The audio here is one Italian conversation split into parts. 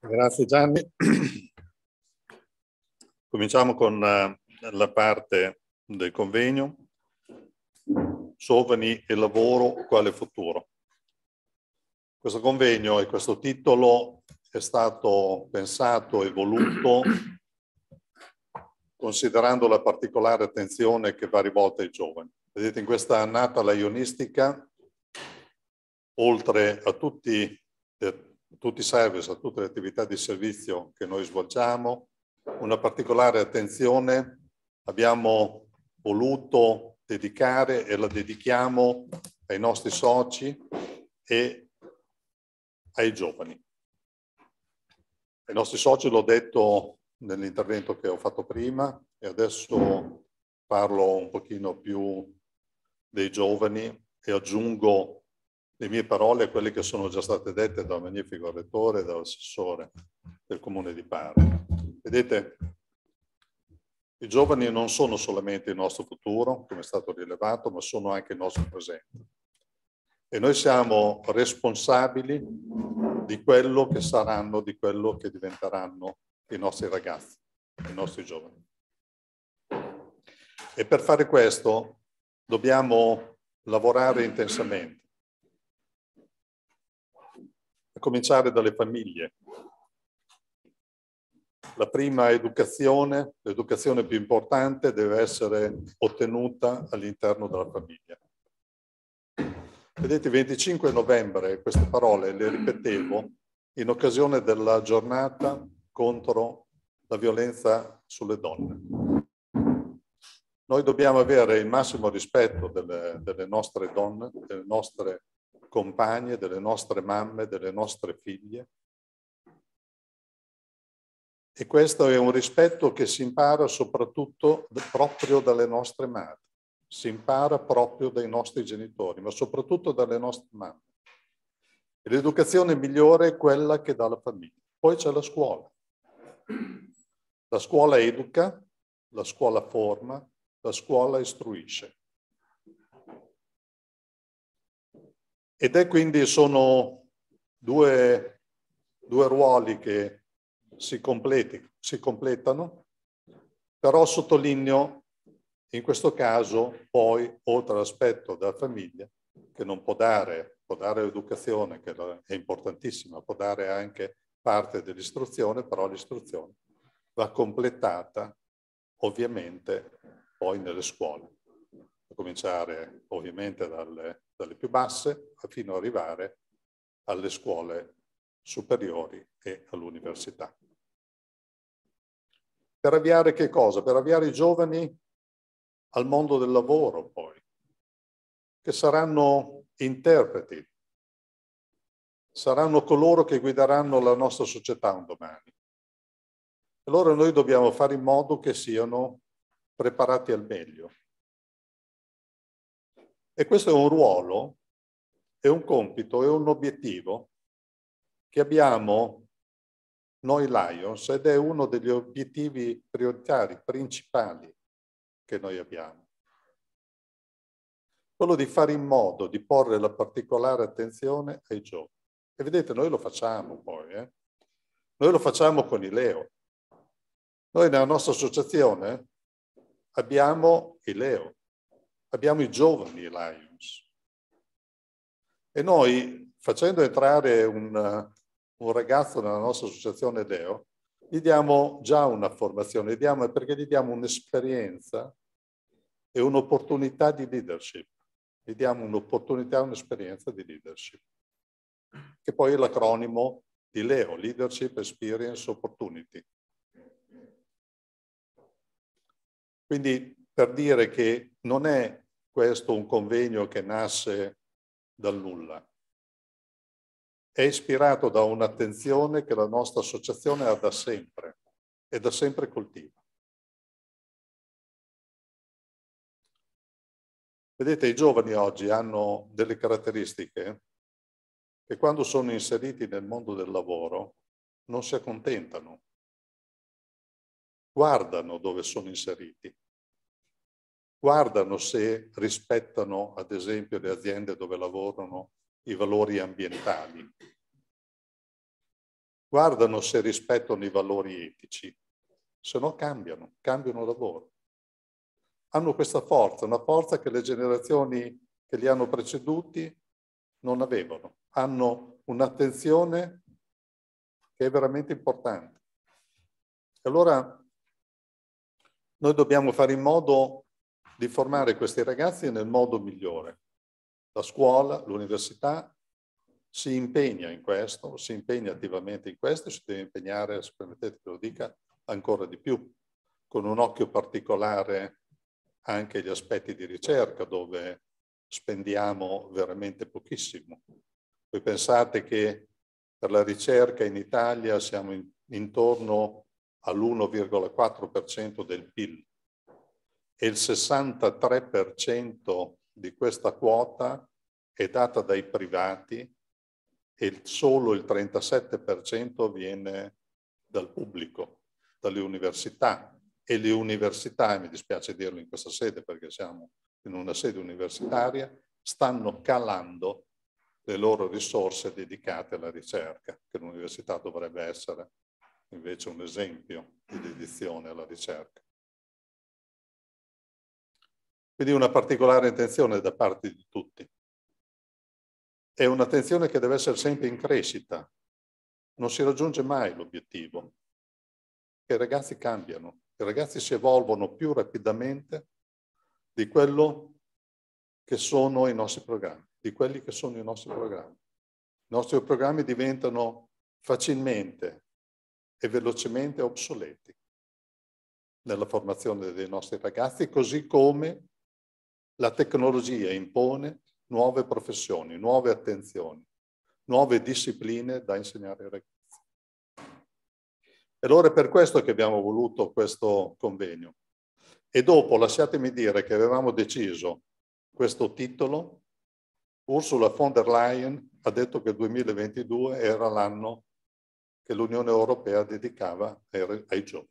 Grazie Gianni. Cominciamo con eh, la parte del convegno. Giovani e lavoro, quale futuro? Questo convegno e questo titolo è stato pensato e voluto considerando la particolare attenzione che va rivolta ai giovani. Vedete, in questa annata laionistica, oltre a tutti eh, tutti i service, a tutte le attività di servizio che noi svolgiamo, una particolare attenzione abbiamo voluto dedicare e la dedichiamo ai nostri soci e ai giovani. Ai nostri soci l'ho detto nell'intervento che ho fatto prima e adesso parlo un pochino più dei giovani e aggiungo le mie parole a quelle che sono già state dette dal magnifico rettore e dall'assessore del comune di Parma. Vedete, i giovani non sono solamente il nostro futuro, come è stato rilevato, ma sono anche il nostro presente. E noi siamo responsabili di quello che saranno, di quello che diventeranno i nostri ragazzi, i nostri giovani. E per fare questo dobbiamo lavorare intensamente a cominciare dalle famiglie. La prima educazione, l'educazione più importante, deve essere ottenuta all'interno della famiglia. Vedete, il 25 novembre queste parole le ripetevo in occasione della giornata contro la violenza sulle donne. Noi dobbiamo avere il massimo rispetto delle, delle nostre donne, delle nostre compagne, delle nostre mamme, delle nostre figlie. E questo è un rispetto che si impara soprattutto proprio dalle nostre madri, si impara proprio dai nostri genitori, ma soprattutto dalle nostre mamme. E l'educazione migliore è quella che dà la famiglia. Poi c'è la scuola. La scuola educa, la scuola forma, la scuola istruisce. Ed è quindi sono due, due ruoli che si, completi, si completano, però sottolineo in questo caso poi, oltre all'aspetto della famiglia, che non può dare, può dare l'educazione, che è importantissima, può dare anche parte dell'istruzione, però l'istruzione va completata ovviamente poi nelle scuole, a cominciare ovviamente dalle, dalle più basse fino ad arrivare alle scuole superiori e all'università. Per avviare che cosa? Per avviare i giovani al mondo del lavoro poi, che saranno interpreti, saranno coloro che guideranno la nostra società un domani. Allora noi dobbiamo fare in modo che siano preparati al meglio, e questo è un ruolo, è un compito, è un obiettivo che abbiamo noi Lions ed è uno degli obiettivi prioritari, principali che noi abbiamo. Quello di fare in modo di porre la particolare attenzione ai giovani. E vedete, noi lo facciamo poi, eh? noi lo facciamo con i Leo. Noi nella nostra associazione abbiamo i Leo, abbiamo i giovani Lions. E noi, facendo entrare un, un ragazzo nella nostra associazione Deo, gli diamo già una formazione, gli diamo, perché gli diamo un'esperienza e un'opportunità di leadership. Gli diamo un'opportunità e un'esperienza di leadership, che poi è l'acronimo di Leo, Leadership Experience Opportunity. Quindi per dire che non è questo un convegno che nasce dal nulla. È ispirato da un'attenzione che la nostra associazione ha da sempre e da sempre coltiva. Vedete, i giovani oggi hanno delle caratteristiche che quando sono inseriti nel mondo del lavoro non si accontentano, guardano dove sono inseriti guardano se rispettano, ad esempio, le aziende dove lavorano i valori ambientali, guardano se rispettano i valori etici, se no cambiano, cambiano lavoro. Hanno questa forza, una forza che le generazioni che li hanno preceduti non avevano. Hanno un'attenzione che è veramente importante. Allora noi dobbiamo fare in modo di formare questi ragazzi nel modo migliore. La scuola, l'università si impegna in questo, si impegna attivamente in questo, si deve impegnare, se permettete che lo dica, ancora di più, con un occhio particolare anche agli aspetti di ricerca dove spendiamo veramente pochissimo. Voi pensate che per la ricerca in Italia siamo in, intorno all'1,4% del PIL, e il 63% di questa quota è data dai privati e solo il 37% viene dal pubblico, dalle università. E le università, e mi dispiace dirlo in questa sede perché siamo in una sede universitaria, stanno calando le loro risorse dedicate alla ricerca, che l'università dovrebbe essere invece un esempio di dedizione alla ricerca. Quindi una particolare attenzione da parte di tutti. È un'attenzione che deve essere sempre in crescita. Non si raggiunge mai l'obiettivo. I ragazzi cambiano, i ragazzi si evolvono più rapidamente di quello che sono i nostri programmi, di quelli che sono i nostri programmi. I nostri programmi diventano facilmente e velocemente obsoleti nella formazione dei nostri ragazzi, così come la tecnologia impone nuove professioni, nuove attenzioni, nuove discipline da insegnare ai ragazzi. E allora è per questo che abbiamo voluto questo convegno. E dopo lasciatemi dire che avevamo deciso questo titolo. Ursula von der Leyen ha detto che il 2022 era l'anno che l'Unione Europea dedicava ai, ai giovani.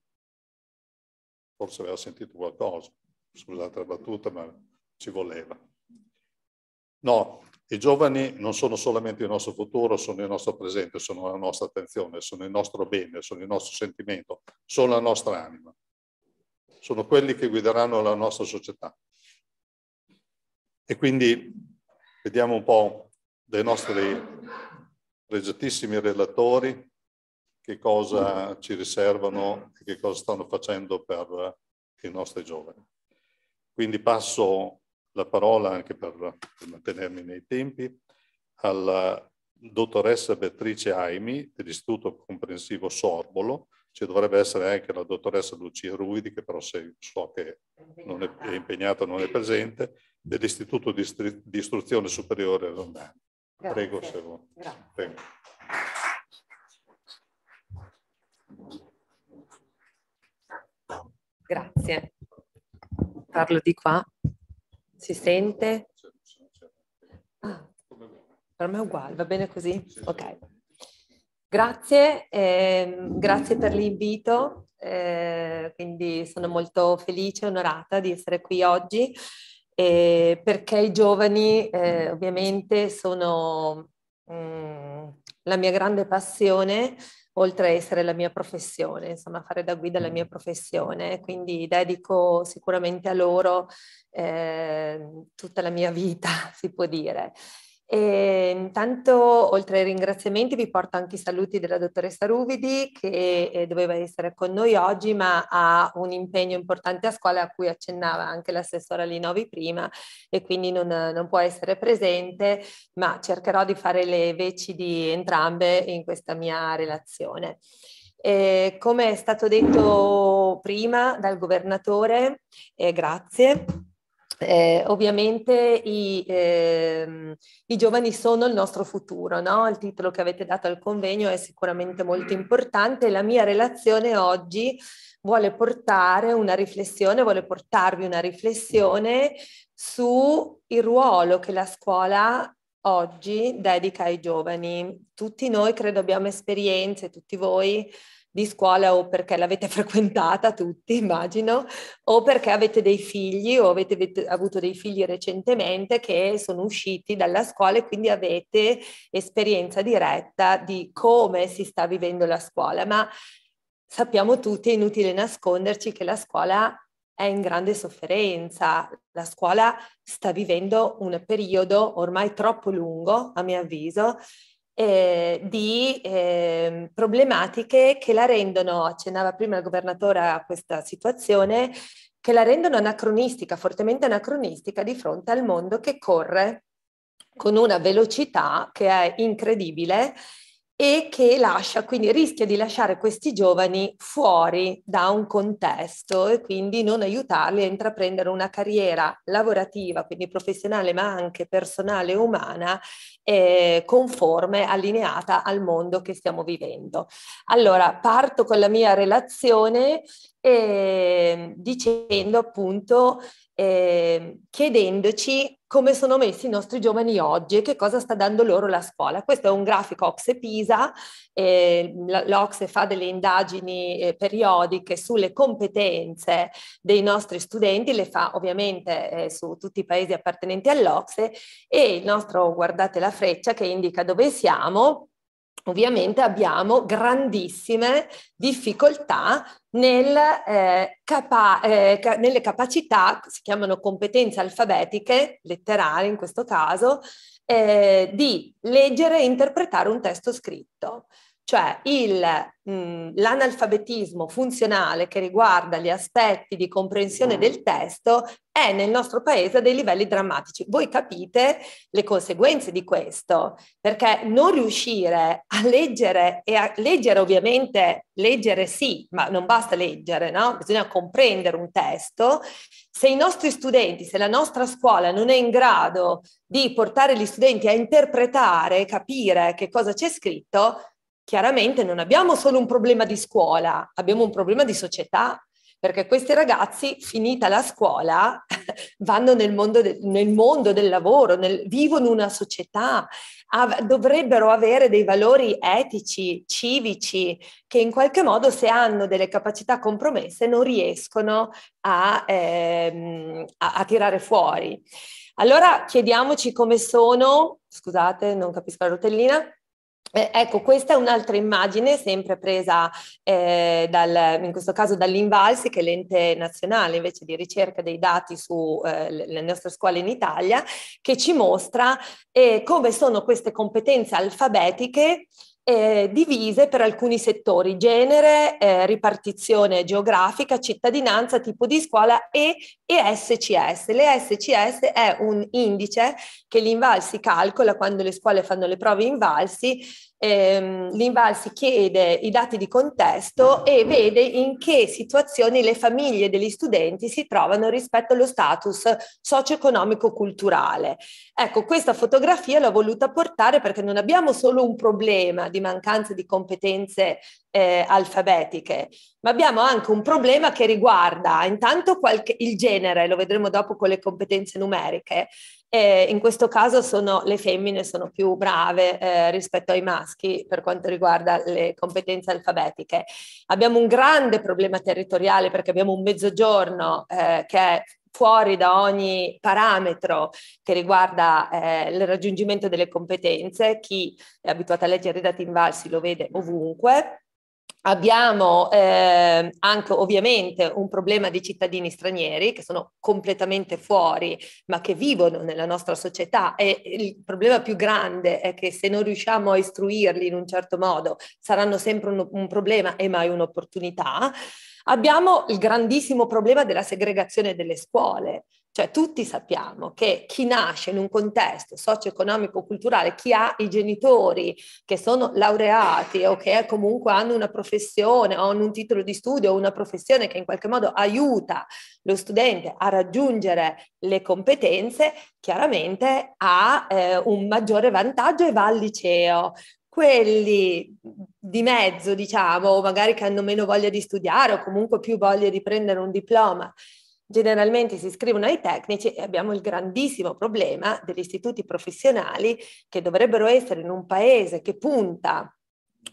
Forse aveva sentito qualcosa, scusate la battuta, ma ci voleva. No, i giovani non sono solamente il nostro futuro, sono il nostro presente, sono la nostra attenzione, sono il nostro bene, sono il nostro sentimento, sono la nostra anima. Sono quelli che guideranno la nostra società. E quindi vediamo un po' dai nostri pregiatissimi relatori che cosa ci riservano e che cosa stanno facendo per i nostri giovani. Quindi passo la parola, anche per mantenermi nei tempi, alla dottoressa Beatrice Aimi dell'Istituto Comprensivo Sorbolo, ci dovrebbe essere anche la dottoressa Lucia Ruidi, che però so che non è, è impegnata, non è presente, dell'Istituto di, Istru di, Istruzione Superiore Rondani. Prego, se vuoi. Prego. Grazie. Parlo di qua. Si sente? Ah, per me è uguale, va bene così? Ok. Grazie, ehm, grazie per l'invito, eh, quindi sono molto felice e onorata di essere qui oggi eh, perché i giovani eh, ovviamente sono mh, mm, la mia grande passione oltre a essere la mia professione, insomma fare da guida la mia mm. professione, quindi dedico sicuramente a loro eh, tutta la mia vita, si può dire. E ehm, intanto, oltre ai ringraziamenti, vi porto anche i saluti della dottoressa Ruvidi che eh, doveva essere con noi oggi, ma ha un impegno importante a scuola a cui accennava anche l'assessora Linovi prima e quindi non, non può essere presente, ma cercherò di fare le veci di entrambe in questa mia relazione. Eh, come è stato detto prima dal governatore, eh, grazie eh, ovviamente i, eh, i, giovani sono il nostro futuro, no? il titolo che avete dato al convegno è sicuramente molto importante. La mia relazione oggi vuole portare una riflessione, vuole portarvi una riflessione sul ruolo che la scuola oggi dedica ai giovani. Tutti noi credo abbiamo esperienze, tutti voi di scuola o perché l'avete frequentata tutti, immagino, o perché avete dei figli o avete, avuto dei figli recentemente che sono usciti dalla scuola e quindi avete esperienza diretta di come si sta vivendo la scuola. Ma sappiamo tutti, è inutile nasconderci, che la scuola è in grande sofferenza. La scuola sta vivendo un periodo ormai troppo lungo, a mio avviso, eh, di eh, problematiche che la rendono, accennava prima il governatore a questa situazione, che la rendono anacronistica, fortemente anacronistica di fronte al mondo che corre con una velocità che è incredibile e che lascia, quindi rischia di lasciare questi giovani fuori da un contesto e quindi non aiutarli a intraprendere una carriera lavorativa, quindi professionale ma anche personale e umana, eh, conforme, allineata al mondo che stiamo vivendo. Allora, parto con la mia relazione eh, dicendo appunto, eh, chiedendoci come sono messi i nostri giovani oggi e che cosa sta dando loro la scuola. Questo è un grafico Ocse Pisa, eh, l'Ocse fa delle indagini eh, periodiche sulle competenze dei nostri studenti, le fa ovviamente eh, su tutti i paesi appartenenti all'Ocse e il nostro guardate la freccia che indica dove siamo ovviamente abbiamo grandissime difficoltà nel, eh, capa- eh, ca- nelle capacità, si chiamano competenze alfabetiche, letterali in questo caso, eh, di leggere e interpretare un testo scritto cioè il, mh, mm, l'analfabetismo funzionale che riguarda gli aspetti di comprensione mm. del testo è nel nostro paese a dei livelli drammatici. Voi capite le conseguenze di questo, perché non riuscire a leggere e a leggere ovviamente, leggere sì, ma non basta leggere, no? Bisogna comprendere un testo. Se i nostri studenti, se la nostra scuola non è in grado di portare gli studenti a interpretare, capire che cosa c'è scritto, chiaramente non abbiamo solo un problema di scuola, abbiamo un problema di società, perché questi ragazzi, finita la scuola, vanno nel mondo, de- nel mondo del lavoro, nel- vivono una società, av- dovrebbero avere dei valori etici, civici, che in qualche modo se hanno delle capacità compromesse non riescono a, ehm, a-, a tirare fuori. Allora chiediamoci come sono, scusate non capisco la rotellina, eh, ecco, questa è un'altra immagine sempre presa eh, dal, in questo caso dall'Invalsi, che è l'ente nazionale invece di ricerca dei dati sulle eh, nostre scuole in Italia, che ci mostra eh, come sono queste competenze alfabetiche eh, divise per alcuni settori, genere, eh, ripartizione geografica, cittadinanza, tipo di scuola e, e SCS. L'ESCS è un indice che l'Invalsi calcola quando le scuole fanno le prove Invalsi ehm, l'Invalsi chiede i dati di contesto e vede in che situazioni le famiglie degli studenti si trovano rispetto allo status socio-economico-culturale. Ecco, questa fotografia l'ho voluta portare perché non abbiamo solo un problema di mancanza di competenze eh, alfabetiche, ma abbiamo anche un problema che riguarda intanto qualche, il genere, lo vedremo dopo con le competenze numeriche, e in questo caso sono, le femmine sono più brave eh, rispetto ai maschi per quanto riguarda le competenze alfabetiche. Abbiamo un grande problema territoriale perché abbiamo un mezzogiorno eh, che è fuori da ogni parametro che riguarda eh, il raggiungimento delle competenze, chi è abituato a leggere i dati invalsi lo vede ovunque, Abbiamo eh, anche ovviamente un problema di cittadini stranieri che sono completamente fuori ma che vivono nella nostra società e il problema più grande è che se non riusciamo a istruirli in un certo modo saranno sempre un, un problema e mai un'opportunità. Abbiamo il grandissimo problema della segregazione delle scuole. Cioè tutti sappiamo che chi nasce in un contesto socio-economico-culturale, chi ha i genitori che sono laureati o che comunque hanno una professione o hanno un titolo di studio o una professione che in qualche modo aiuta lo studente a raggiungere le competenze, chiaramente ha eh, un maggiore vantaggio e va al liceo quelli di mezzo, diciamo, o magari che hanno meno voglia di studiare o comunque più voglia di prendere un diploma Generalmente si iscrivono ai tecnici e abbiamo il grandissimo problema degli istituti professionali che dovrebbero essere in un paese che punta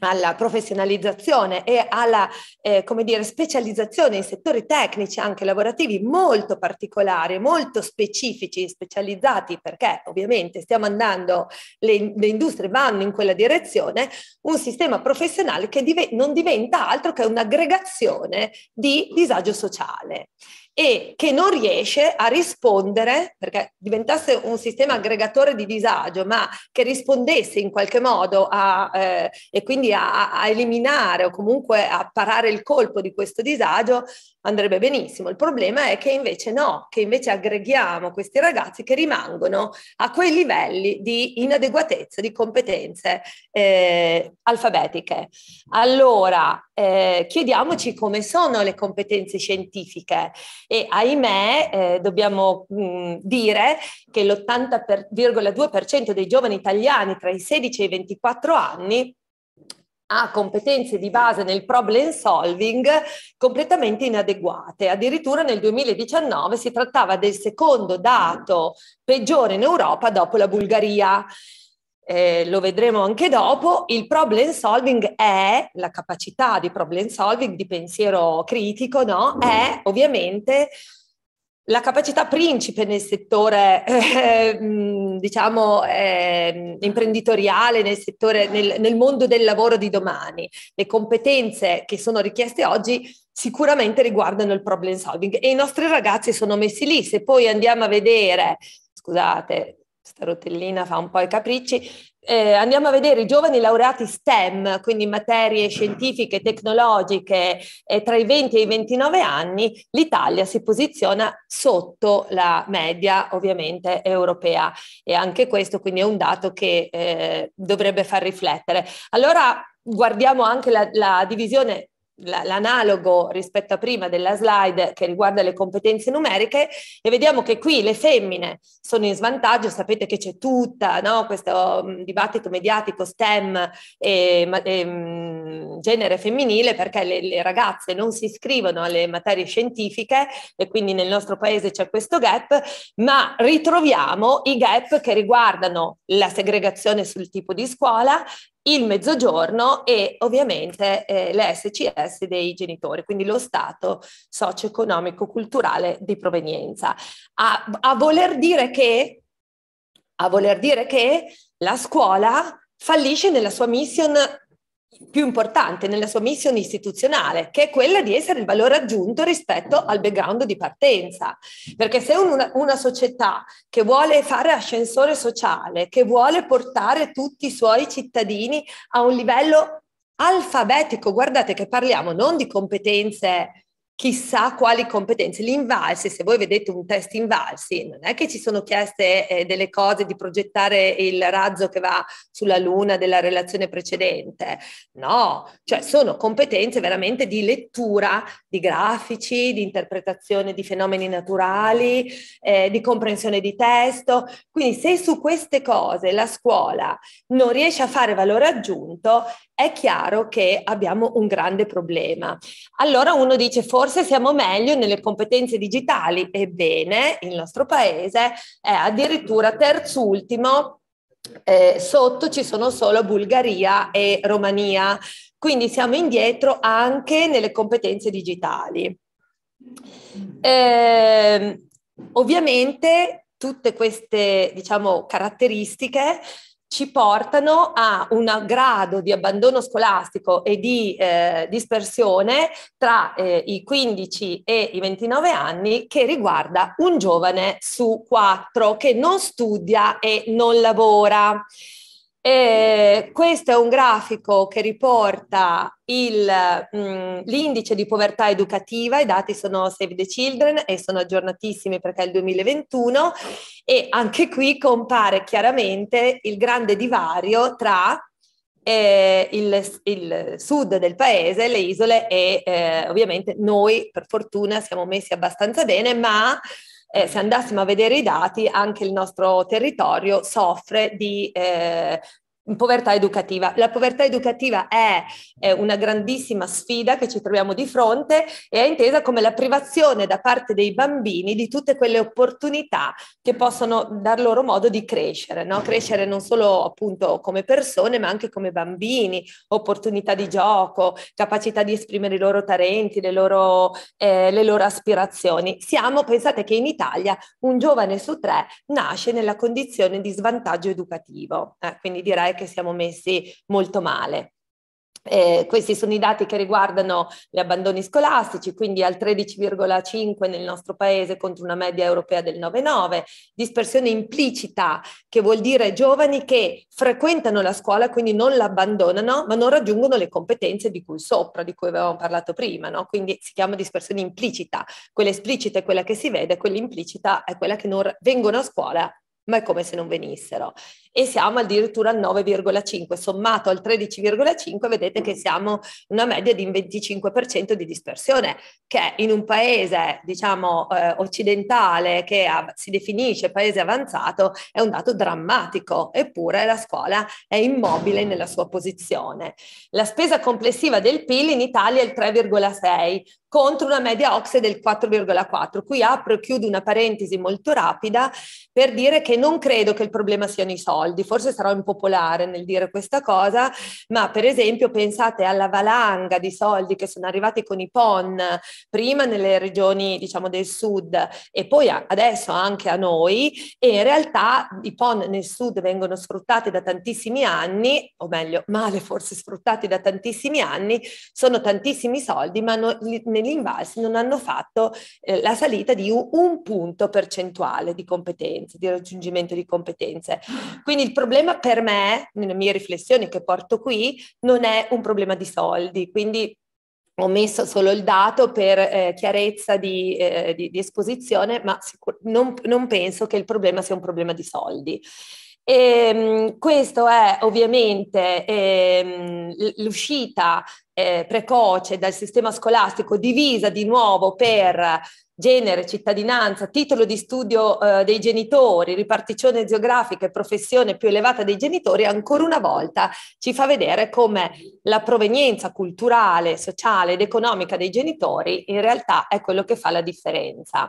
alla professionalizzazione e alla eh, come dire, specializzazione in settori tecnici, anche lavorativi, molto particolari, molto specifici, specializzati, perché ovviamente stiamo andando, le, le industrie vanno in quella direzione, un sistema professionale che dive- non diventa altro che un'aggregazione di disagio sociale e che non riesce a rispondere, perché diventasse un sistema aggregatore di disagio, ma che rispondesse in qualche modo a, eh, e quindi a, a, eliminare o comunque a parare il colpo di questo disagio, andrebbe benissimo. Il problema è che invece no, che invece aggreghiamo questi ragazzi che rimangono a quei livelli di inadeguatezza di competenze eh, alfabetiche. Allora, eh, chiediamoci come sono le competenze scientifiche e ahimè eh, dobbiamo mh, mm, dire che l'80,2% dei giovani italiani tra i 16 e i 24 anni ha competenze di base nel problem solving completamente inadeguate. Addirittura nel 2019 si trattava del secondo dato peggiore in Europa dopo la Bulgaria eh, lo vedremo anche dopo, il problem solving è la capacità di problem solving, di pensiero critico, no? È ovviamente la capacità principe nel settore, eh, diciamo, eh, imprenditoriale, nel, settore, nel, nel mondo del lavoro di domani. Le competenze che sono richieste oggi sicuramente riguardano il problem solving e i nostri ragazzi sono messi lì. Se poi andiamo a vedere, scusate, questa rotellina fa un po' i capricci, eh, andiamo a vedere i giovani laureati STEM, quindi materie scientifiche, tecnologiche, eh, tra i 20 e i 29 anni, l'Italia si posiziona sotto la media ovviamente europea e anche questo quindi è un dato che eh, dovrebbe far riflettere. Allora guardiamo anche la, la divisione l'analogo rispetto a prima della slide che riguarda le competenze numeriche e vediamo che qui le femmine sono in svantaggio, sapete che c'è tutta no? questo mm, dibattito mediatico STEM e, e mm, genere femminile perché le, le, ragazze non si iscrivono alle materie scientifiche e quindi nel nostro paese c'è questo gap, ma ritroviamo i gap che riguardano la segregazione sul tipo di scuola, il mezzogiorno e ovviamente eh, le SCS dei genitori, quindi lo stato socio-economico-culturale di provenienza. A, a, voler dire che, a voler dire che la scuola fallisce nella sua mission più importante nella sua missione istituzionale, che è quella di essere il valore aggiunto rispetto al background di partenza. Perché se una, una società che vuole fare ascensore sociale, che vuole portare tutti i suoi cittadini a un livello alfabetico, guardate che parliamo non di competenze chissà quali competenze. Gli L'invalsi, se voi vedete un test invalsi, non è che ci sono chieste eh, delle cose di progettare il razzo che va sulla luna della relazione precedente, no, cioè sono competenze veramente di lettura di grafici, di interpretazione di fenomeni naturali, eh, di comprensione di testo. Quindi se su queste cose la scuola non riesce a fare valore aggiunto, è chiaro che abbiamo un grande problema. Allora uno dice forse siamo meglio nelle competenze digitali, ebbene il nostro paese è addirittura terzultimo. Eh, sotto ci sono solo Bulgaria e Romania, quindi siamo indietro anche nelle competenze digitali. Eh, ovviamente tutte queste diciamo, caratteristiche ci portano a un grado di abbandono scolastico e di eh, dispersione tra eh, i 15 e i 29 anni che riguarda un giovane su quattro che non studia e non lavora. E questo è un grafico che riporta il, mh, l'indice di povertà educativa, i dati sono Save the Children e sono aggiornatissimi perché è il 2021 e anche qui compare chiaramente il grande divario tra eh, il, il, sud del paese, le isole e eh, ovviamente noi per fortuna siamo messi abbastanza bene, ma eh, se andassimo a vedere i dati, anche il nostro territorio soffre di eh, Povertà educativa. La povertà educativa è, è, una grandissima sfida che ci troviamo di fronte e è intesa come la privazione da parte dei bambini di tutte quelle opportunità che possono dar loro modo di crescere, no? crescere non solo appunto come persone ma anche come bambini, opportunità di gioco, capacità di esprimere i loro talenti, le loro, eh, le loro aspirazioni. Siamo, pensate che in Italia un giovane su tre nasce nella condizione di svantaggio educativo, eh, quindi direi è che siamo messi molto male. Eh, questi sono i dati che riguardano gli abbandoni scolastici, quindi al 13,5 nel nostro paese contro una media europea del 9,9, dispersione implicita che vuol dire giovani che frequentano la scuola, quindi non l'abbandonano, ma non raggiungono le competenze di cui sopra, di cui avevamo parlato prima, no? quindi si chiama dispersione implicita, quella esplicita è quella che si vede, quella implicita è quella che non vengono a scuola ma è come se non venissero. E siamo addirittura al 9,5, sommato al 13,5 vedete che siamo una media di un 25% di dispersione, che in un paese, diciamo, eh, occidentale che ha, si definisce paese avanzato è un dato drammatico, eppure la scuola è immobile nella sua posizione. La spesa complessiva del PIL in Italia è il 3,6, contro una media OXE del 4,4. Qui apro e chiudo una parentesi molto rapida per dire che non credo che il problema siano i soldi, forse sarò impopolare nel dire questa cosa, ma per esempio pensate alla valanga di soldi che sono arrivati con i PON prima nelle regioni diciamo del sud e poi adesso anche a noi e in realtà i PON nel sud vengono sfruttati da tantissimi anni, o meglio male forse sfruttati da tantissimi anni, sono tantissimi soldi ma non, gli invalsi non hanno fatto eh, la salita di un, un, punto percentuale di competenze, di raggiungimento di competenze. Quindi il problema per me, nelle mie riflessioni che porto qui, non è un problema di soldi, quindi ho messo solo il dato per eh, chiarezza di, eh, di, di, esposizione, ma sicur- non, non penso che il problema sia un problema di soldi. E, ehm, questo è ovviamente ehm, l'uscita eh, precoce dal sistema scolastico divisa di nuovo per genere, cittadinanza, titolo di studio eh, dei genitori, ripartizione geografica e professione più elevata dei genitori, ancora una volta ci fa vedere come la provenienza culturale, sociale ed economica dei genitori in realtà è quello che fa la differenza.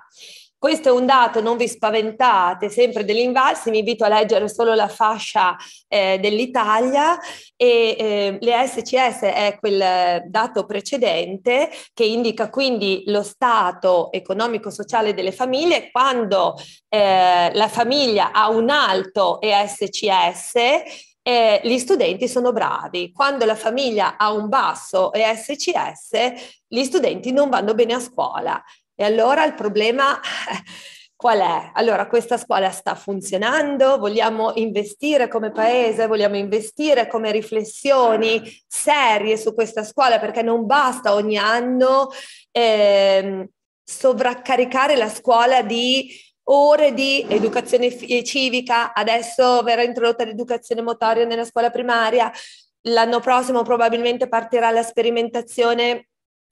Questo è un dato, non vi spaventate, sempre degli dell'Invalsi, mi invito a leggere solo la fascia eh, dell'Italia e eh, l'ESCS è quel dato precedente che indica quindi lo stato economico-sociale delle famiglie quando eh, la famiglia ha un alto ESCS eh, gli studenti sono bravi. Quando la famiglia ha un basso ESCS, gli studenti non vanno bene a scuola. E allora il problema qual è? Allora questa scuola sta funzionando, vogliamo investire come paese, vogliamo investire come riflessioni serie su questa scuola perché non basta ogni anno eh, sovraccaricare la scuola di ore di educazione civica, adesso verrà introdotta l'educazione motoria nella scuola primaria, l'anno prossimo probabilmente partirà la sperimentazione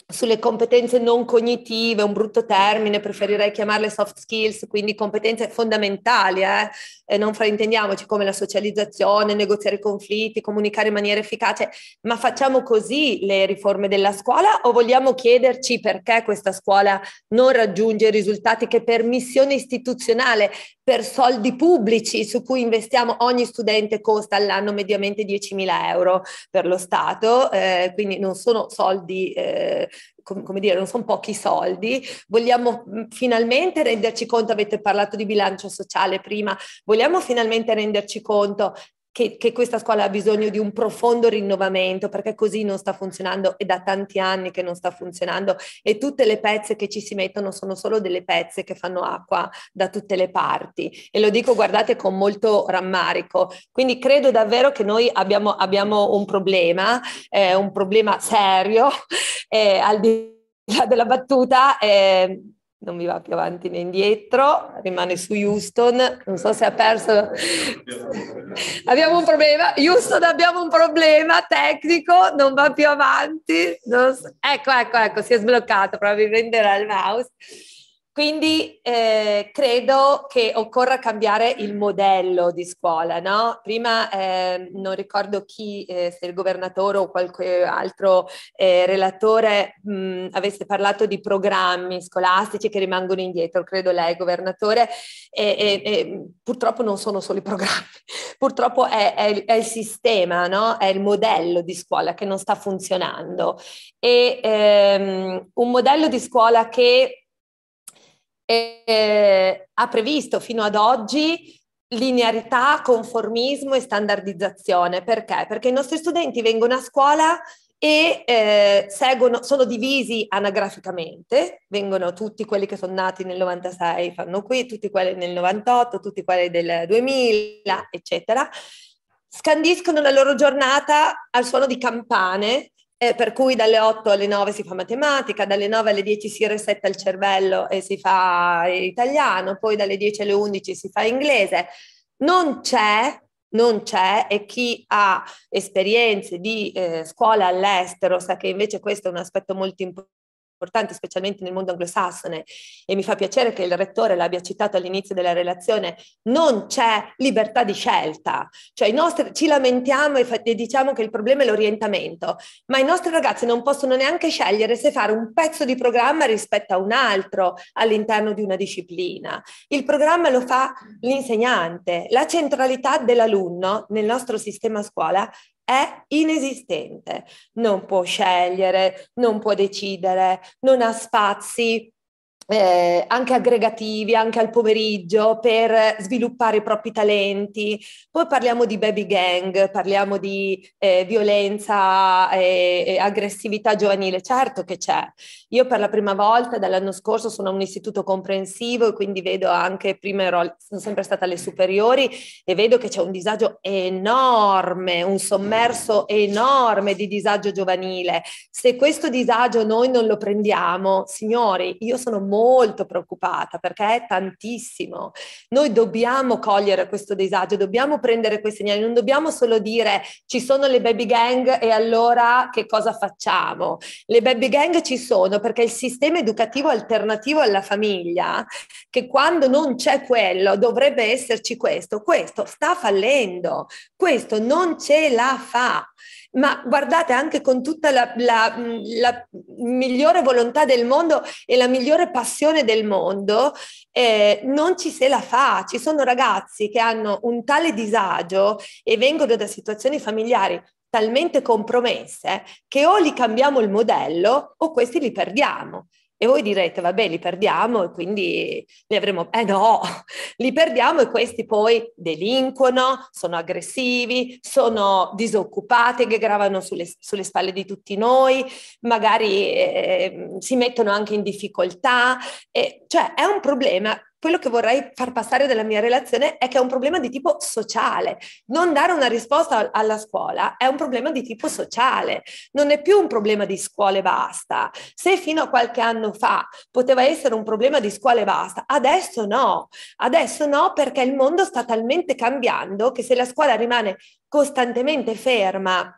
sulle competenze non cognitive, un brutto termine, preferirei chiamarle soft skills, quindi competenze fondamentali, eh? e non fraintendiamoci come la socializzazione, negoziare i conflitti, comunicare in maniera efficace, ma facciamo così le riforme della scuola o vogliamo chiederci perché questa scuola non raggiunge i risultati che per missione istituzionale, per soldi pubblici su cui investiamo ogni studente costa all'anno mediamente 10.000 euro per lo Stato, eh, quindi non sono soldi... Eh, com- come dire, non sono pochi soldi, vogliamo mm, finalmente renderci conto, avete parlato di bilancio sociale prima, vogliamo finalmente renderci conto che, che, questa scuola ha bisogno di un profondo rinnovamento perché così non sta funzionando e da tanti anni che non sta funzionando e tutte le pezze che ci si mettono sono solo delle pezze che fanno acqua da tutte le parti e lo dico guardate con molto rammarico quindi credo davvero che noi abbiamo, abbiamo un problema eh, un problema serio eh, al di là della battuta eh, non mi va più avanti né indietro, rimane su Houston, non so se ha perso. abbiamo un problema, Houston abbiamo un problema tecnico, non va più avanti. Non so. Ecco, ecco, ecco, si è sbloccato, probabilmente era il mouse. Quindi eh, credo che occorra cambiare il modello di scuola, no? Prima eh, non ricordo chi, eh, se il governatore o qualche altro eh, relatore mh, avesse parlato di programmi scolastici che rimangono indietro, credo lei governatore, e, e, e purtroppo non sono solo i programmi, purtroppo è, è, è il sistema, no? È il modello di scuola che non sta funzionando. E ehm, un modello di scuola che e eh, ha previsto fino ad oggi linearità, conformismo e standardizzazione. Perché? Perché i nostri studenti vengono a scuola e eh, seguono, sono divisi anagraficamente, vengono tutti quelli che sono nati nel 96 fanno qui, tutti quelli nel 98, tutti quelli del 2000, eccetera. Scandiscono la loro giornata al suono di campane eh, per cui dalle 8 alle 9 si fa matematica, dalle 9 alle 10 si resetta il cervello e si fa italiano, poi dalle 10 alle 11 si fa inglese. Non c'è, non c'è e chi ha esperienze di eh, scuola all'estero sa che invece questo è un aspetto molto importante importanti, specialmente nel mondo anglosassone, e mi fa piacere che il rettore l'abbia citato all'inizio della relazione, non c'è libertà di scelta. Cioè nostri, ci lamentiamo e, fa, e diciamo che il problema è l'orientamento, ma i nostri ragazzi non possono neanche scegliere se fare un pezzo di programma rispetto a un altro all'interno di una disciplina. Il programma lo fa l'insegnante. La centralità dell'alunno nel nostro sistema scuola è inesistente, non può scegliere, non può decidere, non ha spazi eh, anche aggregativi, anche al pomeriggio, per sviluppare i propri talenti. Poi parliamo di baby gang, parliamo di eh, violenza e, e aggressività giovanile, certo che c'è. Io per la prima volta dall'anno scorso sono a un istituto comprensivo e quindi vedo anche, prima ero, sono sempre stata alle superiori e vedo che c'è un disagio enorme, un sommerso enorme di disagio giovanile. Se questo disagio noi non lo prendiamo, signori, io sono molto molto preoccupata perché è tantissimo. Noi dobbiamo cogliere questo disagio, dobbiamo prendere quei segnali, non dobbiamo solo dire ci sono le baby gang e allora che cosa facciamo? Le baby gang ci sono perché il sistema educativo alternativo alla famiglia, che quando non c'è quello dovrebbe esserci questo, questo sta fallendo, questo non ce la fa ma guardate anche con tutta la, la, la migliore volontà del mondo e la migliore passione del mondo, eh, non ci se la fa. Ci sono ragazzi che hanno un tale disagio e vengono da situazioni familiari talmente compromesse che o li cambiamo il modello o questi li perdiamo. E voi direte, vabbè, li perdiamo e quindi li avremo... Eh no, li perdiamo e questi poi delinquono, sono aggressivi, sono disoccupati che gravano sulle, sulle spalle di tutti noi, magari eh, si mettono anche in difficoltà. Eh, cioè è un problema quello che vorrei far passare della mia relazione è che è un problema di tipo sociale. Non dare una risposta alla scuola è un problema di tipo sociale, non è più un problema di scuole basta. Se fino a qualche anno fa poteva essere un problema di scuole basta, adesso no. Adesso no perché il mondo sta talmente cambiando che se la scuola rimane costantemente ferma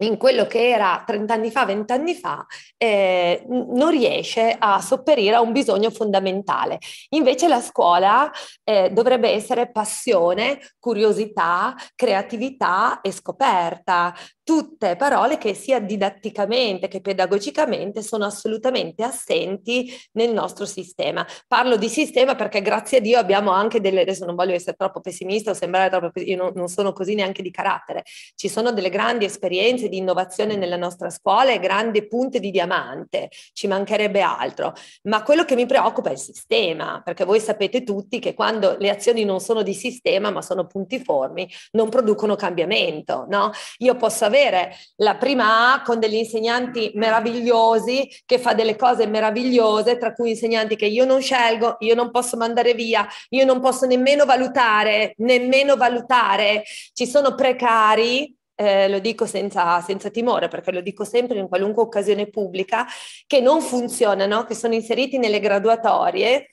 in quello che era 30 anni fa, 20 anni fa, eh, non riesce a sopperire a un bisogno fondamentale. Invece la scuola eh, dovrebbe essere passione, curiosità, creatività e scoperta, tutte parole che sia didatticamente che pedagogicamente sono assolutamente assenti nel nostro sistema. Parlo di sistema perché grazie a Dio abbiamo anche delle, adesso non voglio essere troppo pessimista o sembrare troppo, io non, non sono così neanche di carattere, ci sono delle grandi esperienze di innovazione nella nostra scuola e grandi punte di diamante, ci mancherebbe altro, ma quello che mi preoccupa è il sistema, perché voi sapete tutti che quando le azioni non sono di sistema ma sono puntiformi, non producono cambiamento, no? Io posso avere avere la prima A con degli insegnanti meravigliosi che fa delle cose meravigliose, tra cui insegnanti che io non scelgo, io non posso mandare via, io non posso nemmeno valutare, nemmeno valutare. Ci sono precari eh, lo dico senza, senza, timore perché lo dico sempre in qualunque occasione pubblica, che non funzionano, che sono inseriti nelle graduatorie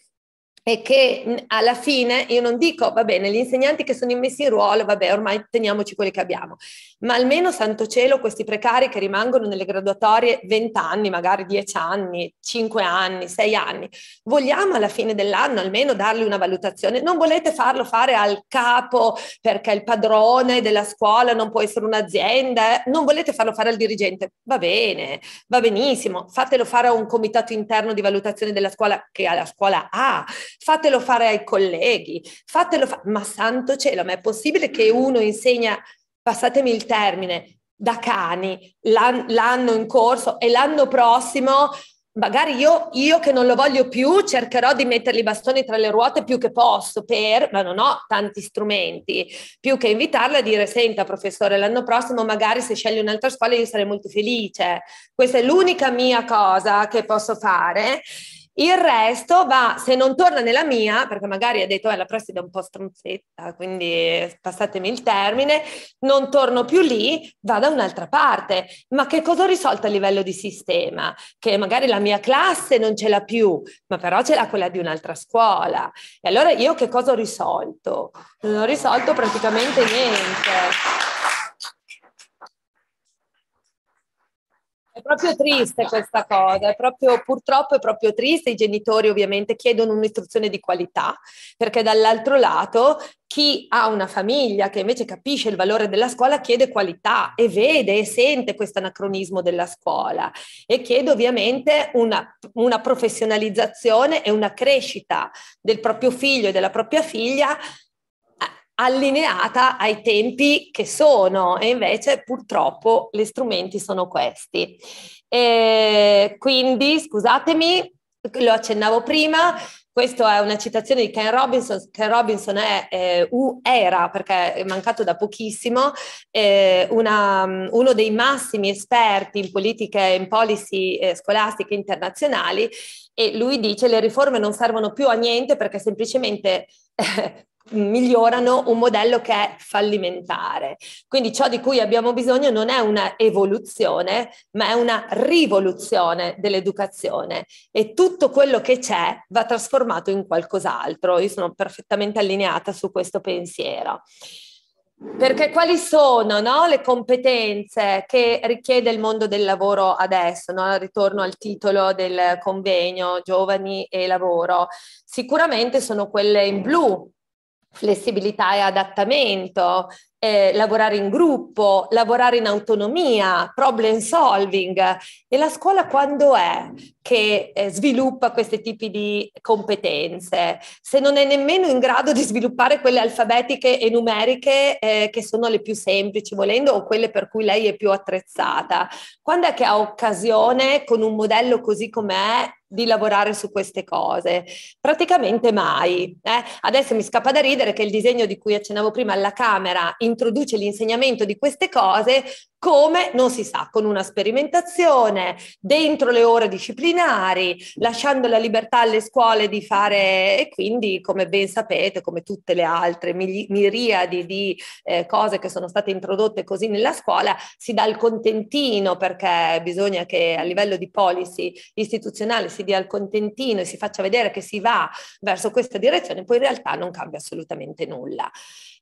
e che alla fine io non dico, va bene, gli insegnanti che sono immessi in ruolo, vabbè, ormai teniamoci quelli che abbiamo ma almeno santo cielo questi precari che rimangono nelle graduatorie 20 anni, magari 10 anni, 5 anni, 6 anni, vogliamo alla fine dell'anno almeno dargli una valutazione, non volete farlo fare al capo perché il padrone della scuola non può essere un'azienda, non volete farlo fare al dirigente, va bene, va benissimo, fatelo fare a un comitato interno di valutazione della scuola che la scuola ha, fatelo fare ai colleghi, fatelo fare, ma santo cielo, ma è possibile che uno insegna passatemi il termine, da cani l'an- l'anno in corso e l'anno prossimo magari io, io, che non lo voglio più cercherò di mettergli i bastoni tra le ruote più che posso per, ma non ho tanti strumenti, più che invitarla a dire senta professore l'anno prossimo magari se scegli un'altra scuola io sarei molto felice, questa è l'unica mia cosa che posso fare il resto va, se non torna nella mia, perché magari ha detto eh, la prossima è un po' stronzetta, quindi passatemi il termine, non torno più lì, vado da un'altra parte. Ma che cosa ho risolto a livello di sistema? Che magari la mia classe non ce l'ha più, ma però ce l'ha quella di un'altra scuola. E allora io che cosa ho risolto? Non ho risolto praticamente niente. È proprio triste questa cosa, è proprio, purtroppo è proprio triste, i genitori ovviamente chiedono un'istruzione di qualità, perché dall'altro lato chi ha una famiglia che invece capisce il valore della scuola chiede qualità e vede e sente questo anacronismo della scuola e chiede ovviamente una, una professionalizzazione e una crescita del proprio figlio e della propria figlia allineata ai tempi che sono e invece purtroppo gli strumenti sono questi. E quindi scusatemi, lo accennavo prima, questa è una citazione di Ken Robinson, Ken Robinson è, eh, era, perché è mancato da pochissimo, eh, una, mm, uno dei massimi esperti in politica e in policy eh, scolastiche internazionali e lui dice che le riforme non servono più a niente perché semplicemente migliorano un modello che è fallimentare. Quindi ciò di cui abbiamo bisogno non è una evoluzione, ma è una rivoluzione dell'educazione e tutto quello che c'è va trasformato in qualcos'altro. Io sono perfettamente allineata su questo pensiero. Perché quali sono no, le competenze che richiede il mondo del lavoro adesso? No? Ritorno al titolo del convegno Giovani e Lavoro. Sicuramente sono quelle in blu, flessibilità e adattamento, eh, lavorare in gruppo, lavorare in autonomia, problem solving. E la scuola quando è che eh, sviluppa questi tipi di competenze? Se non è nemmeno in grado di sviluppare quelle alfabetiche e numeriche eh, che sono le più semplici, volendo, o quelle per cui lei è più attrezzata, quando è che ha occasione con un modello così com'è di lavorare su queste cose? Praticamente mai. Eh? Adesso mi scappa da ridere che il disegno di cui accennavo prima alla Camera introduce l'insegnamento di queste cose, come? Non si sa, con una sperimentazione, dentro le ore disciplinari, lasciando la libertà alle scuole di fare, e quindi come ben sapete, come tutte le altre miriadi di eh, cose che sono state introdotte così nella scuola, si dà il contentino perché bisogna che a livello di policy istituzionale si dia il contentino e si faccia vedere che si va verso questa direzione, poi in realtà non cambia assolutamente nulla.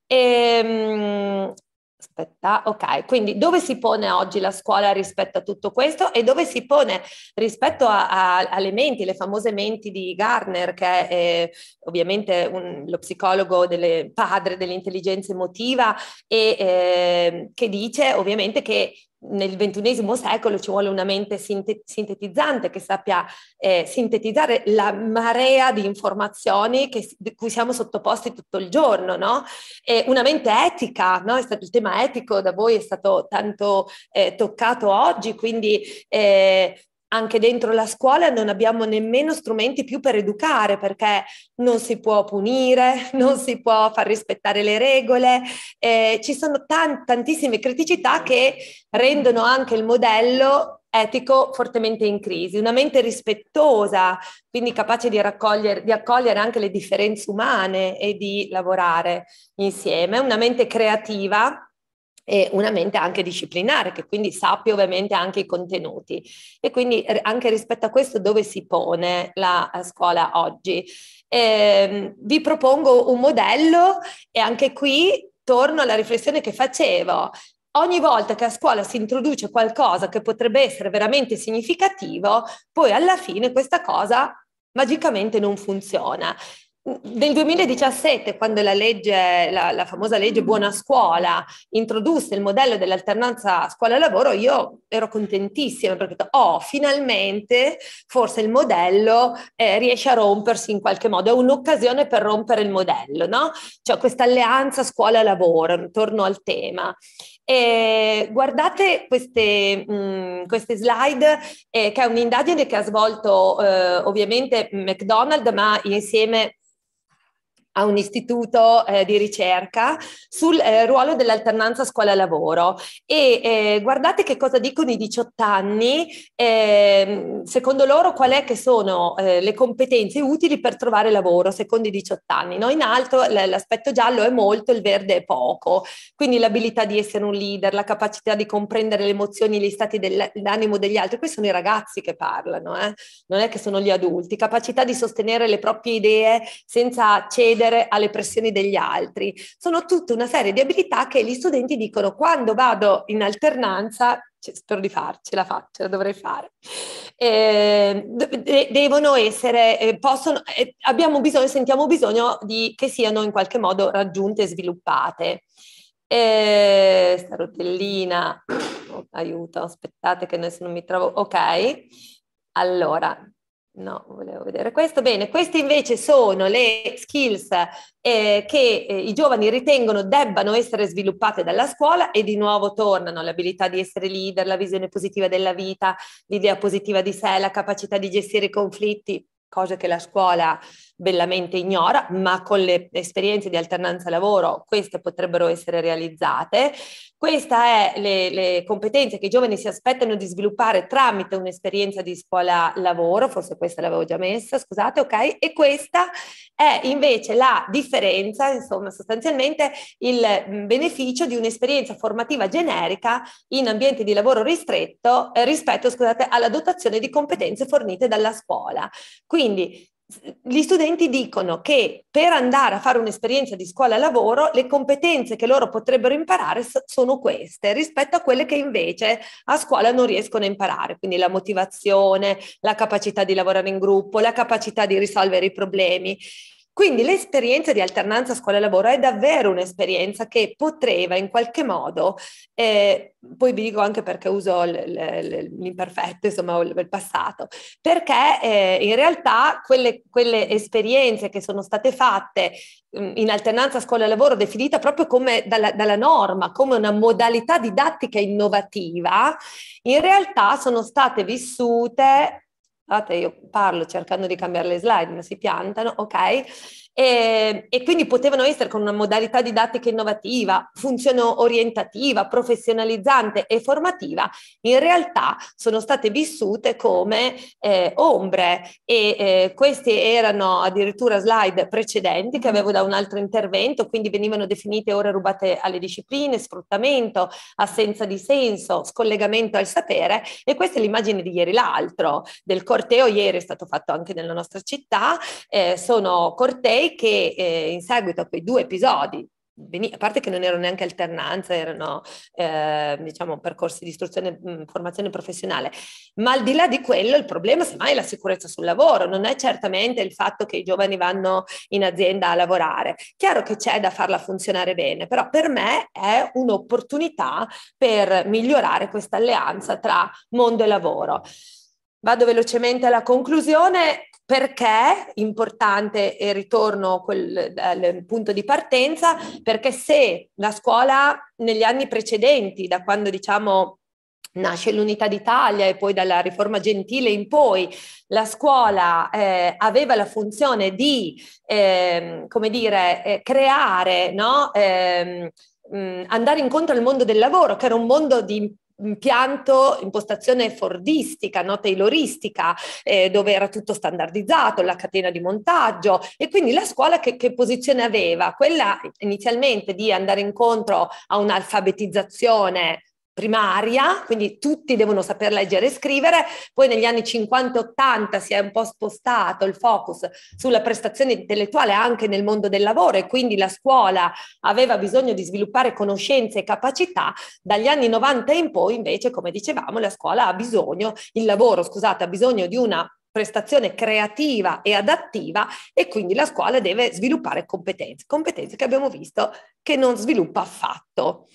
E, ehm, Aspetta, ok, quindi dove si pone oggi la scuola rispetto a tutto questo e dove si pone rispetto a, a, alle menti, le famose menti di Garner, che è eh, ovviamente un, lo psicologo delle, padre dell'intelligenza emotiva e eh, che dice ovviamente che nel XXI secolo ci vuole una mente sintetizzante che sappia eh, sintetizzare la marea di informazioni che, di cui siamo sottoposti tutto il giorno, no? una mente etica, no? È stato il tema etico da voi, è stato tanto eh, toccato oggi, quindi eh, anche dentro la scuola non abbiamo nemmeno strumenti più per educare perché non si può punire, non si può far rispettare le regole, eh, ci sono tant- tantissime criticità che rendono anche il modello etico fortemente in crisi, una mente rispettosa, quindi capace di, raccogliere, di accogliere anche le differenze umane e di lavorare insieme, una mente creativa e una mente anche disciplinare, che quindi sappia ovviamente anche i contenuti. E quindi anche rispetto a questo dove si pone la scuola oggi? Eh, vi propongo un modello e anche qui torno alla riflessione che facevo. Ogni volta che a scuola si introduce qualcosa che potrebbe essere veramente significativo, poi alla fine questa cosa magicamente non funziona. Nel 2017, quando la, legge, la, la, famosa legge Buona Scuola introdusse il modello dell'alternanza scuola-lavoro, io ero contentissima perché ho oh, finalmente forse il modello eh, riesce a rompersi in qualche modo, è un'occasione per rompere il modello, no? Cioè questa alleanza scuola-lavoro, torno al tema. E guardate queste, mh, mm, queste slide, eh, che è un'indagine che ha svolto eh, ovviamente McDonald's, ma insieme a un istituto eh, di ricerca sul eh, ruolo dell'alternanza scuola-lavoro e eh, guardate che cosa dicono i 18 anni, ehm, secondo loro qual è che sono eh, le competenze utili per trovare lavoro secondo i 18 anni. No? In alto l- l'aspetto giallo è molto, il verde è poco, quindi l'abilità di essere un leader, la capacità di comprendere le emozioni, gli stati dell'animo degli altri, questi sono i ragazzi che parlano, eh. non è che sono gli adulti, capacità di sostenere le proprie idee senza cedere reagire alle pressioni degli altri. Sono tutta una serie di abilità che gli studenti dicono quando vado in alternanza cioè, spero di farcela, faccio, dovrei fare. Eh, de- devono essere, eh, possono, eh, abbiamo bisogno, sentiamo bisogno di, che siano in qualche modo raggiunte e sviluppate. Eh, sta rotellina, oh, aiuto, aspettate che adesso non mi trovo, ok. Allora, No, volevo vedere questo. Bene, queste invece sono le skills eh, che eh, i giovani ritengono debbano essere sviluppate dalla scuola e di nuovo tornano l'abilità di essere leader, la visione positiva della vita, l'idea positiva di sé, la capacità di gestire i conflitti, cose che la scuola bellamente ignora, ma con le esperienze di alternanza lavoro queste potrebbero essere realizzate. Queste sono le, le, competenze che i giovani si aspettano di sviluppare tramite un'esperienza di scuola-lavoro, forse questa l'avevo già messa, scusate, ok? E questa è invece la differenza, insomma, sostanzialmente il mm, beneficio di un'esperienza formativa generica in ambienti di lavoro ristretto eh, rispetto, scusate, alla dotazione di competenze fornite dalla scuola. Quindi gli studenti dicono che per andare a fare un'esperienza di scuola-lavoro le competenze che loro potrebbero imparare sono queste rispetto a quelle che invece a scuola non riescono a imparare, quindi la motivazione, la capacità di lavorare in gruppo, la capacità di risolvere i problemi. Quindi l'esperienza di alternanza scuola-lavoro è davvero un'esperienza che poteva in qualche modo, eh, poi vi dico anche perché uso l- l- l'imperfetto, insomma, il, il passato, perché eh, in realtà quelle, quelle, esperienze che sono state fatte mh, mm, in alternanza scuola-lavoro definita proprio come dalla, dalla norma, come una modalità didattica innovativa, in realtà sono state vissute Guardate, io parlo cercando di cambiare le slide, ma si piantano, ok? E, ehm, e, quindi potevano essere con una modalità didattica innovativa, funzione orientativa, professionalizzante e formativa, in realtà sono state vissute come eh, ombre e eh, queste erano addirittura slide precedenti che avevo da un altro intervento, quindi venivano definite ore rubate alle discipline, sfruttamento, assenza di senso, scollegamento al sapere e questa è l'immagine di ieri l'altro, del corteo ieri è stato fatto anche nella nostra città, eh, sono cortei direi che eh, in seguito a quei due episodi a parte che non erano neanche alternanze, erano eh, diciamo, percorsi di istruzione e mm, formazione professionale, ma al di là di quello il problema semmai è la sicurezza sul lavoro, non è certamente il fatto che i giovani vanno in azienda a lavorare. Chiaro che c'è da farla funzionare bene, però per me è un'opportunità per migliorare questa alleanza tra mondo e lavoro. Vado velocemente alla conclusione perché è importante e ritorno quel, al punto di partenza, perché se la scuola negli anni precedenti, da quando diciamo nasce l'Unità d'Italia e poi dalla riforma gentile in poi la scuola eh, aveva la funzione di, eh, come dire, eh, creare, no? Ehm, andare incontro al mondo del lavoro, che era un mondo di impianto, impostazione fordistica, no? tayloristica, eh, dove era tutto standardizzato, la catena di montaggio e quindi la scuola che, che posizione aveva? Quella inizialmente di andare incontro a un'alfabetizzazione primaria, quindi tutti devono saper leggere e scrivere, poi negli anni 50-80 si è un po' spostato il focus sulla prestazione intellettuale anche nel mondo del lavoro e quindi la scuola aveva bisogno di sviluppare conoscenze e capacità, dagli anni 90 in poi invece, come dicevamo, la scuola ha bisogno, il lavoro, scusate, ha bisogno di una prestazione creativa e adattiva e quindi la scuola deve sviluppare competenze, competenze che abbiamo visto che non sviluppa affatto.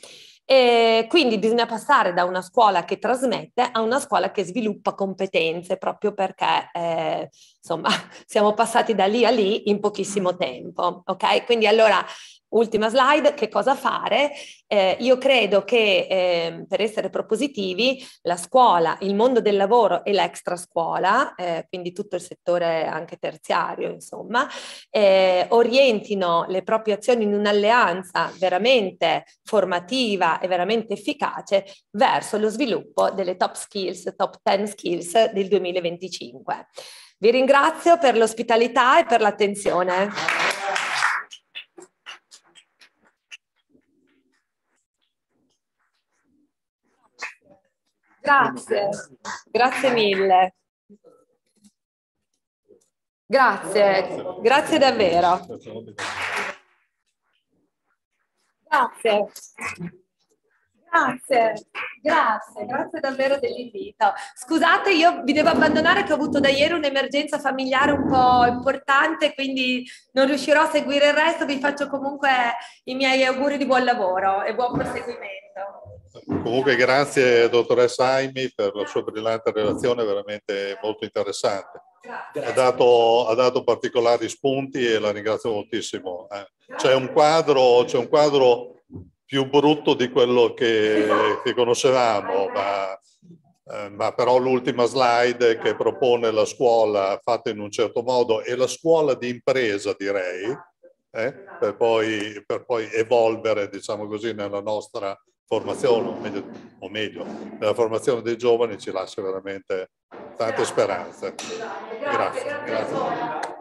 E quindi bisogna passare da una scuola che trasmette a una scuola che sviluppa competenze, proprio perché eh, insomma siamo passati da lì a lì in pochissimo tempo. Ok? Quindi allora Ultima slide, che cosa fare? Eh, io credo che eh, per essere propositivi la scuola, il mondo del lavoro e l'extra scuola, eh, quindi tutto il settore anche terziario, insomma, eh, orientino le proprie azioni in un'alleanza veramente formativa e veramente efficace verso lo sviluppo delle top skills, top 10 skills del 2025. Vi ringrazio per l'ospitalità e per l'attenzione. Grazie. Grazie, grazie mille. Grazie, grazie davvero. Grazie. Grazie, grazie, grazie davvero dell'invito. Scusate, io vi devo abbandonare che ho avuto da ieri un'emergenza familiare un po' importante, quindi non riuscirò a seguire il resto, vi faccio comunque i miei auguri di buon lavoro e buon proseguimento. Comunque grazie dottoressa Aimi per la sua brillante relazione, veramente molto interessante. Ha dato, ha dato, particolari spunti e la ringrazio moltissimo. Eh. C'è un quadro, c'è un quadro più brutto di quello che, che conoscevamo, ma, eh, ma però l'ultima slide che propone la scuola fatta in un certo modo e la scuola di impresa direi, eh, per, poi, per, poi, evolvere diciamo così nella nostra formazione, o meglio, o meglio nella formazione dei giovani ci lascia veramente tante speranze. Grazie. grazie.